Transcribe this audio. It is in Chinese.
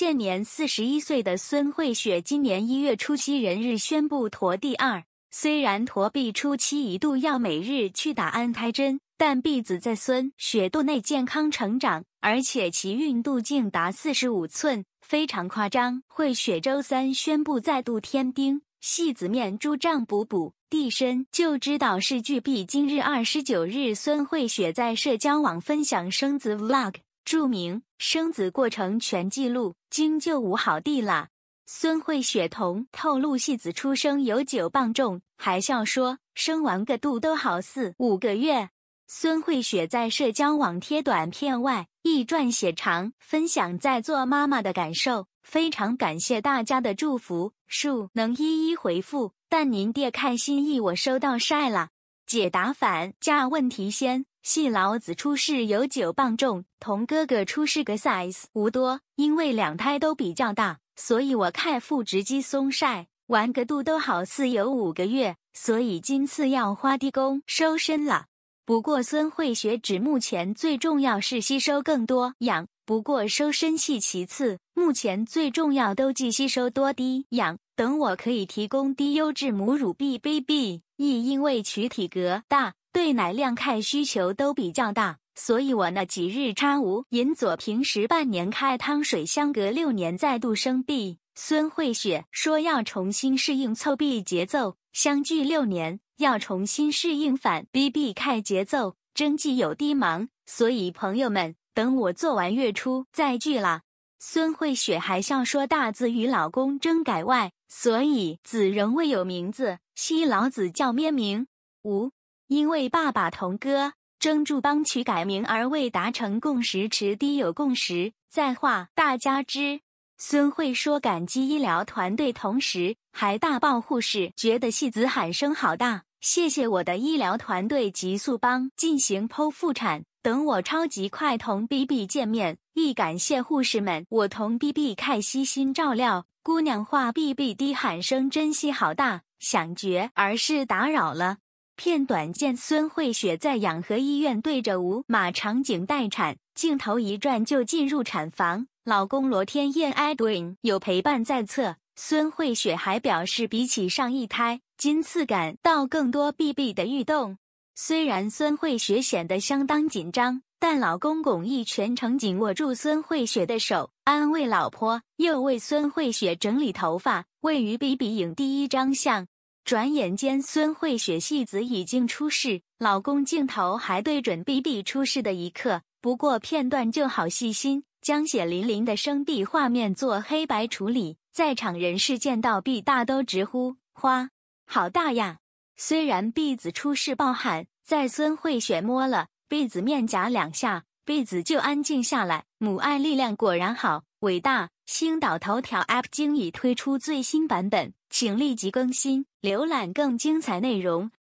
现年四十一岁的孙慧雪，今年一月初七人日宣布驮第二。虽然驼毕初期一度要每日去打安胎针，但毕子在孙雪肚内健康成长，而且其孕肚径达四十五寸，非常夸张。慧雪周三宣布再度添丁，戏子面诸胀补补地身就知道是巨臂。今日二十九日，孙慧雪在社交网分享生子 Vlog，注明生子过程全记录。今就无好地啦。孙慧雪同透露戏子出生有九磅重，还笑说生完个肚都好似五个月。孙慧雪在社交网贴短片外一撰写长，分享在做妈妈的感受，非常感谢大家的祝福，树能一一回复，但您别看心意我收到晒了。解答反价问题先。细老子出世有九磅重，同哥哥出世个 size 无多，因为两胎都比较大，所以我看腹直肌松晒，玩个肚都好似有五个月，所以今次要花低功收身了。不过孙慧学指目前最重要是吸收更多氧，不过收身系其次，目前最重要都系吸收多低氧。等我可以提供低优质母乳 B baby，亦因为取体格大。对奶量开需求都比较大，所以我那几日差无。银佐平时半年开汤水相隔六年再度生 B。孙慧雪说要重新适应凑 B 节奏，相距六年要重新适应反 B B 开节奏，征计有低忙，所以朋友们等我做完月初再聚啦。孙慧雪还笑说大字与老公争改外，所以子仍未有名字，昔老子叫咩名无。因为爸爸童哥争住帮曲改名而未达成共识，迟低有共识。再话大家知，孙慧说感激医疗团队，同时还大爆护士，觉得戏子喊声好大。谢谢我的医疗团队急速帮进行剖腹产，等我超级快同 B B 见面，亦感谢护士们。我同 B B 看悉心照料，姑娘话 B B 低喊声真心好大，想绝而是打扰了。片段见孙慧雪在养和医院对着舞马场景待产，镜头一转就进入产房，老公罗天燕 Edwin 有陪伴在侧。孙慧雪还表示，比起上一胎，今次感到更多 B B 的欲动。虽然孙慧雪显得相当紧张，但老公巩义全程紧握住孙慧雪的手，安慰老婆，又为孙慧雪整理头发。位于 B B 影第一张相。转眼间，孙慧雪戏子已经出世，老公镜头还对准 B B 出世的一刻。不过片段就好细心，将血淋淋的生 B 画面做黑白处理。在场人士见到 B 大都直呼“花好大呀”。虽然 B 子出世暴喊，在孙慧雪摸了 B 子面颊两下，B 子就安静下来。母爱力量果然好，伟大。青岛头条 App 经已推出最新版本，请立即更新，浏览更精彩内容。